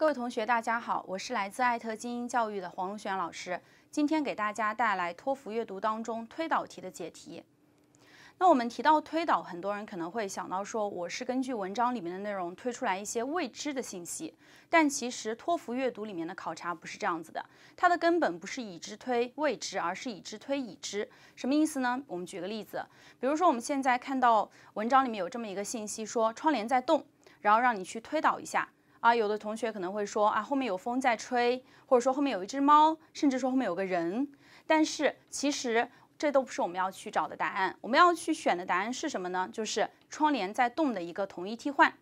各位同学，大家好，我是来自艾特精英教育的黄龙旋老师，今天给大家带来托福阅读当中推导题的解题。那我们提到推导，很多人可能会想到说，我是根据文章里面的内容推出来一些未知的信息。但其实托福阅读里面的考察不是这样子的，它的根本不是已知推未知，而是已知推已知。什么意思呢？我们举个例子，比如说我们现在看到文章里面有这么一个信息，说窗帘在动，然后让你去推导一下。啊，有的同学可能会说啊，后面有风在吹，或者说后面有一只猫，甚至说后面有个人。但是其实这都不是我们要去找的答案。我们要去选的答案是什么呢？就是窗帘在动的一个同一替换。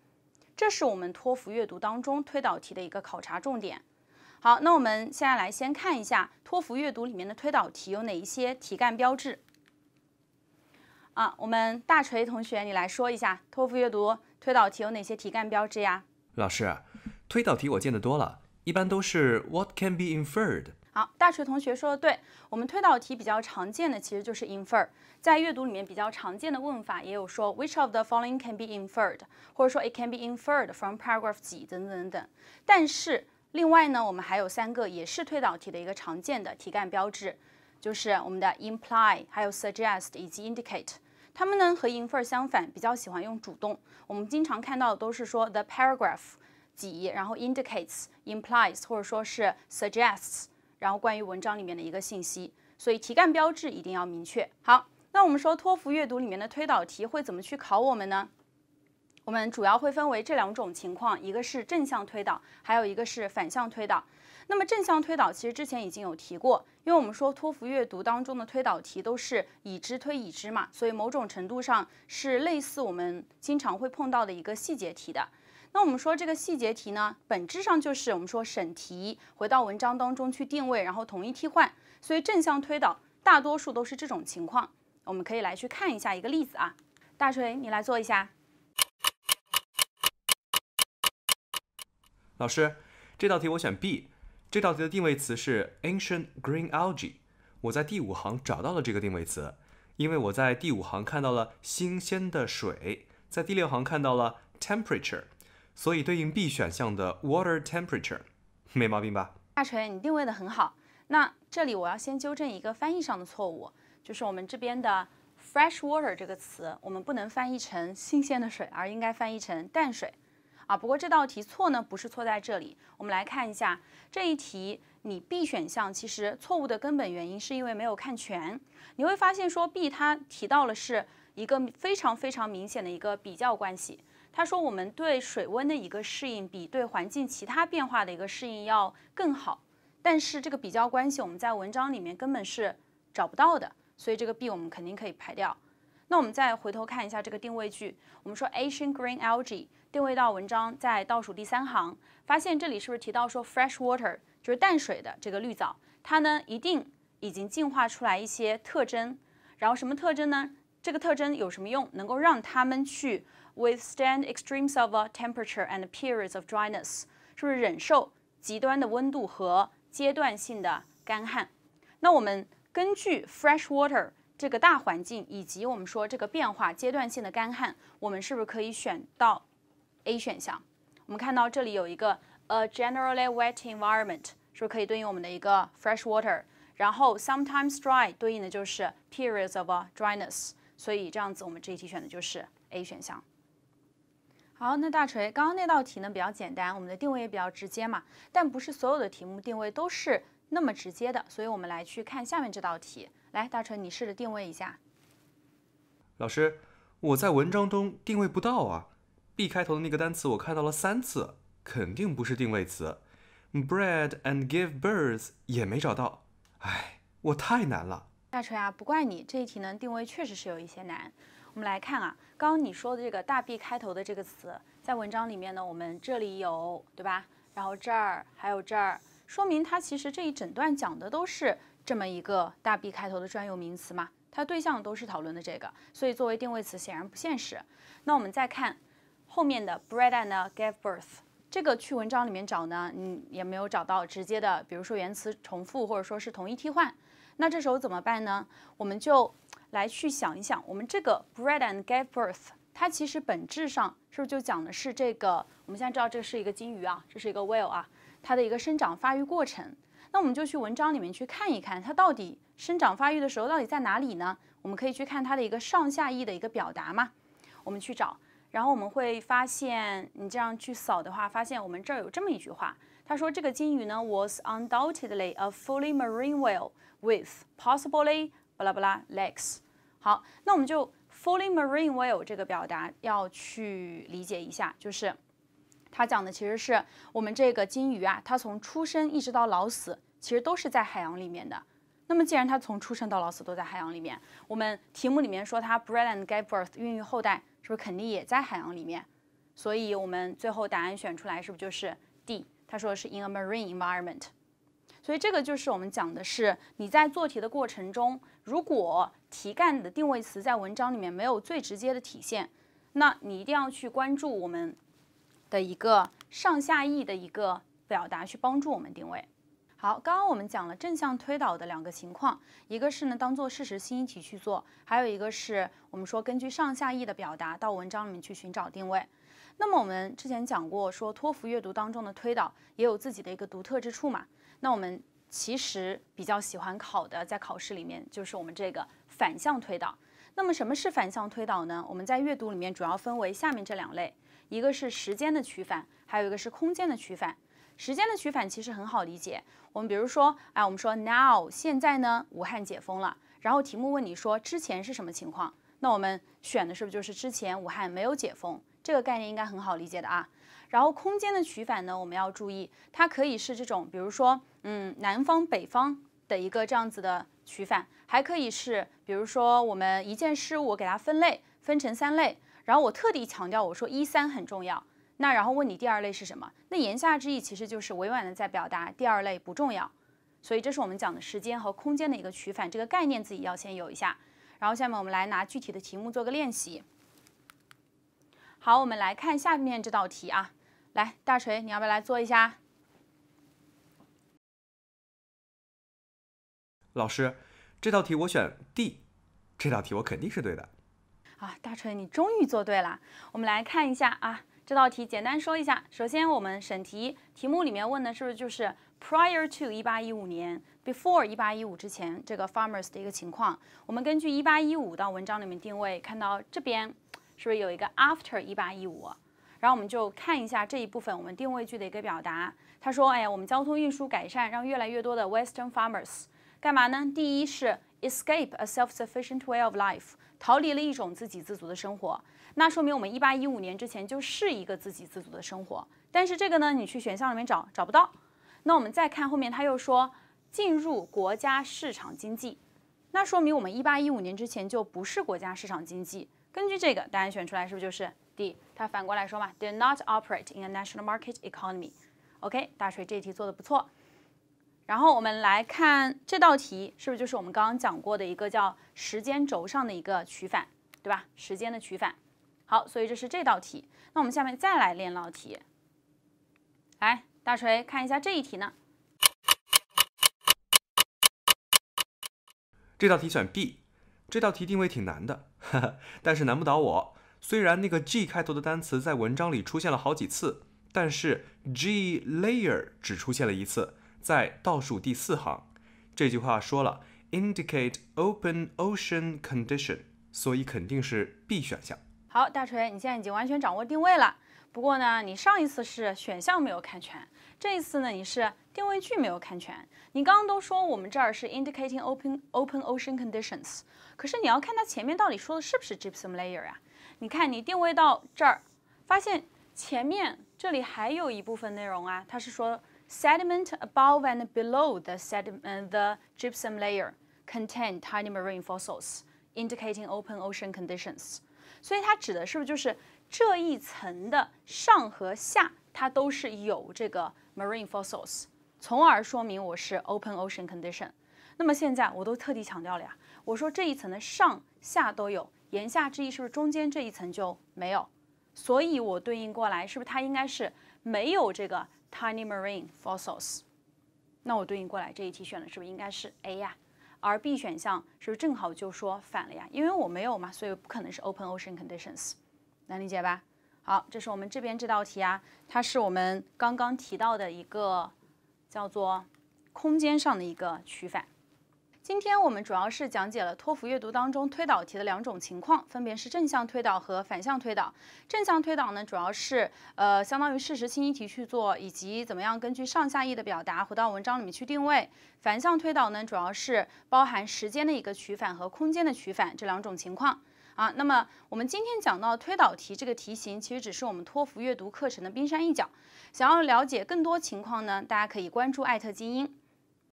这是我们托福阅读当中推导题的一个考察重点。好，那我们现在来先看一下托福阅读里面的推导题有哪一些题干标志。啊，我们大锤同学，你来说一下托福阅读推导题有哪些题干标志呀？老师，推导题我见得多了，一般都是 what can be inferred。好，大锤同学说的对，我们推导题比较常见的其实就是 infer。在阅读里面比较常见的问法也有说 which of the following can be inferred，或者说 it can be inferred from paragraph 几等等等。但是另外呢，我们还有三个也是推导题的一个常见的题干标志，就是我们的 imply，还有 suggest，以及 indicate。他们呢和 infer 相反，比较喜欢用主动。我们经常看到的都是说 the paragraph 几，然后 indicates，implies，或者说是 suggests，然后关于文章里面的一个信息。所以题干标志一定要明确。好，那我们说托福阅读里面的推导题会怎么去考我们呢？我们主要会分为这两种情况，一个是正向推导，还有一个是反向推导。那么正向推导其实之前已经有提过，因为我们说托福阅读当中的推导题都是已知推已知嘛，所以某种程度上是类似我们经常会碰到的一个细节题的。那我们说这个细节题呢，本质上就是我们说审题，回到文章当中去定位，然后统一替换。所以正向推导大多数都是这种情况。我们可以来去看一下一个例子啊，大锤你来做一下。老师，这道题我选 B。这道题的定位词是 ancient green algae，我在第五行找到了这个定位词，因为我在第五行看到了新鲜的水，在第六行看到了 temperature，所以对应 B 选项的 water temperature 没毛病吧？大锤，你定位的很好。那这里我要先纠正一个翻译上的错误，就是我们这边的 fresh water 这个词，我们不能翻译成新鲜的水，而应该翻译成淡水。啊，不过这道题错呢，不是错在这里。我们来看一下这一题，你 B 选项其实错误的根本原因是因为没有看全。你会发现说 B 它提到了是一个非常非常明显的一个比较关系，它说我们对水温的一个适应比对环境其他变化的一个适应要更好，但是这个比较关系我们在文章里面根本是找不到的，所以这个 B 我们肯定可以排掉。那我们再回头看一下这个定位句，我们说 Asian green algae。定位到文章在倒数第三行，发现这里是不是提到说 fresh water 就是淡水的这个绿藻，它呢一定已经进化出来一些特征，然后什么特征呢？这个特征有什么用？能够让他们去 withstand extremes of temperature and periods of dryness，是不是忍受极端的温度和阶段性的干旱？那我们根据 fresh water 这个大环境，以及我们说这个变化阶段性的干旱，我们是不是可以选到？A 选项，我们看到这里有一个 a generally wet environment，是不是可以对应我们的一个 fresh water？然后 sometimes dry 对应的就是 periods of dryness。所以这样子，我们这一题选的就是 A 选项。好，那大锤，刚刚那道题呢比较简单，我们的定位也比较直接嘛。但不是所有的题目定位都是那么直接的，所以我们来去看下面这道题。来，大锤，你试着定位一下。老师，我在文章中定位不到啊。B 开头的那个单词我看到了三次，肯定不是定位词。Bread and give birds 也没找到，哎，我太难了。大锤啊，不怪你，这一题呢定位确实是有一些难。我们来看啊，刚刚你说的这个大 B 开头的这个词，在文章里面呢，我们这里有，对吧？然后这儿还有这儿，说明它其实这一整段讲的都是这么一个大 B 开头的专有名词嘛，它对象都是讨论的这个，所以作为定位词显然不现实。那我们再看。后面的 bread and gave birth 这个去文章里面找呢，你也没有找到直接的，比如说原词重复或者说是同义替换。那这时候怎么办呢？我们就来去想一想，我们这个 bread and gave birth 它其实本质上是不是就讲的是这个？我们现在知道这是一个金鱼啊，这是一个 whale 啊，它的一个生长发育过程。那我们就去文章里面去看一看，它到底生长发育的时候到底在哪里呢？我们可以去看它的一个上下义的一个表达嘛，我们去找。然后我们会发现，你这样去扫的话，发现我们这儿有这么一句话，他说这个金鱼呢 was undoubtedly a fully marine whale with possibly 巴拉巴拉 legs。好，那我们就 fully marine whale 这个表达要去理解一下，就是他讲的其实是我们这个金鱼啊，它从出生一直到老死，其实都是在海洋里面的。那么既然它从出生到老死都在海洋里面，我们题目里面说它 bred and gave birth 孕育后代。是不是肯定也在海洋里面？所以我们最后答案选出来是不是就是 D？他说的是 in a marine environment。所以这个就是我们讲的是你在做题的过程中，如果题干的定位词在文章里面没有最直接的体现，那你一定要去关注我们的一个上下意的一个表达，去帮助我们定位。好，刚刚我们讲了正向推导的两个情况，一个是呢当做事实新议题去做，还有一个是我们说根据上下义的表达到文章里面去寻找定位。那么我们之前讲过，说托福阅读当中的推导也有自己的一个独特之处嘛。那我们其实比较喜欢考的，在考试里面就是我们这个反向推导。那么什么是反向推导呢？我们在阅读里面主要分为下面这两类，一个是时间的取反，还有一个是空间的取反。时间的取反其实很好理解，我们比如说，哎，我们说 now 现在呢，武汉解封了，然后题目问你说之前是什么情况，那我们选的是不是就是之前武汉没有解封？这个概念应该很好理解的啊。然后空间的取反呢，我们要注意，它可以是这种，比如说，嗯，南方、北方的一个这样子的取反，还可以是，比如说我们一件事物给它分类，分成三类，然后我特地强调我说一三很重要。那然后问你第二类是什么？那言下之意其实就是委婉的在表达第二类不重要，所以这是我们讲的时间和空间的一个取反这个概念自己要先有一下。然后下面我们来拿具体的题目做个练习。好，我们来看下面这道题啊，来大锤，你要不要来做一下？老师，这道题我选 D，这道题我肯定是对的。啊，大锤你终于做对了，我们来看一下啊。这道题简单说一下。首先，我们审题，题目里面问的是不是就是 prior to 1815，before 1815之前这个 farmers 的一个情况？我们根据1815到文章里面定位，看到这边是不是有一个 after 1815？然后我们就看一下这一部分我们定位句的一个表达。他说：“哎呀，我们交通运输改善，让越来越多的 western farmers 干嘛呢？第一是 escape a self-sufficient way of life。”逃离了一种自给自足的生活，那说明我们一八一五年之前就是一个自给自足的生活。但是这个呢，你去选项里面找找不到。那我们再看后面，他又说进入国家市场经济，那说明我们一八一五年之前就不是国家市场经济。根据这个，答案选出来是不是就是 D？他反过来说嘛，did not operate in a national market economy。OK，大锤这题做的不错。然后我们来看这道题，是不是就是我们刚刚讲过的一个叫时间轴上的一个取反，对吧？时间的取反。好，所以这是这道题。那我们下面再来练道题。来，大锤，看一下这一题呢？这道题选 B。这道题定位挺难的，但是难不倒我。虽然那个 G 开头的单词在文章里出现了好几次，但是 G layer 只出现了一次。在倒数第四行，这句话说了，indicate open ocean condition，所以肯定是 B 选项。好，大锤，你现在已经完全掌握定位了。不过呢，你上一次是选项没有看全，这一次呢，你是定位句没有看全。你刚刚都说我们这儿是 indicating open open ocean conditions，可是你要看它前面到底说的是不是 gypsum layer 啊？你看，你定位到这儿，发现前面这里还有一部分内容啊，它是说。Sediment above and below the sediment, the gypsum layer contain tiny marine fossils, indicating open ocean conditions. 所以它指的是不是就是这一层的上和下，它都是有这个 marine fossils，从而说明我是 open ocean condition. 那么现在我都特地强调了呀，我说这一层的上下都有，言下之意是不是中间这一层就没有？所以我对应过来是不是它应该是没有这个？Tiny marine fossils，那我对应过来这一题选的是不是应该是 A 呀？而 B 选项是不是正好就说反了呀？因为我没有嘛，所以不可能是 open ocean conditions，能理解吧？好，这是我们这边这道题啊，它是我们刚刚提到的一个叫做空间上的一个取反。今天我们主要是讲解了托福阅读当中推导题的两种情况，分别是正向推导和反向推导。正向推导呢，主要是呃相当于事实清晰题去做，以及怎么样根据上下意的表达回到文章里面去定位。反向推导呢，主要是包含时间的一个取反和空间的取反这两种情况啊。那么我们今天讲到推导题这个题型，其实只是我们托福阅读课程的冰山一角。想要了解更多情况呢，大家可以关注艾特精英。